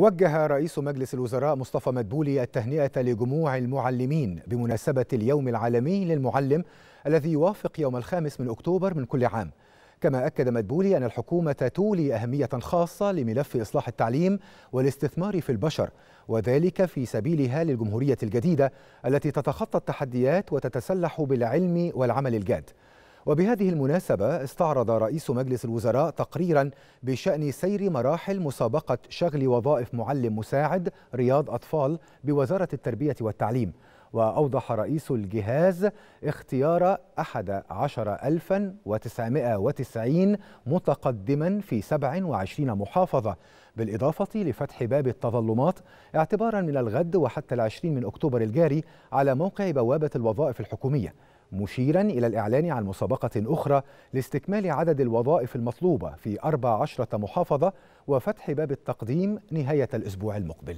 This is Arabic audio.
وجه رئيس مجلس الوزراء مصطفى مدبولي التهنئة لجموع المعلمين بمناسبة اليوم العالمي للمعلم الذي يوافق يوم الخامس من أكتوبر من كل عام كما أكد مدبولي أن الحكومة تولي أهمية خاصة لملف إصلاح التعليم والاستثمار في البشر وذلك في سبيلها للجمهورية الجديدة التي تتخطى التحديات وتتسلح بالعلم والعمل الجاد وبهذه المناسبة استعرض رئيس مجلس الوزراء تقريرا بشأن سير مراحل مسابقة شغل وظائف معلم مساعد رياض أطفال بوزارة التربية والتعليم وأوضح رئيس الجهاز اختيار أحد عشر ألفا وتسعمائة وتسعين متقدما في 27 محافظة بالإضافة لفتح باب التظلمات اعتبارا من الغد وحتى العشرين من أكتوبر الجاري على موقع بوابة الوظائف الحكومية مشيرا إلى الإعلان عن مسابقة أخرى لاستكمال عدد الوظائف المطلوبة في 14 محافظة وفتح باب التقديم نهاية الأسبوع المقبل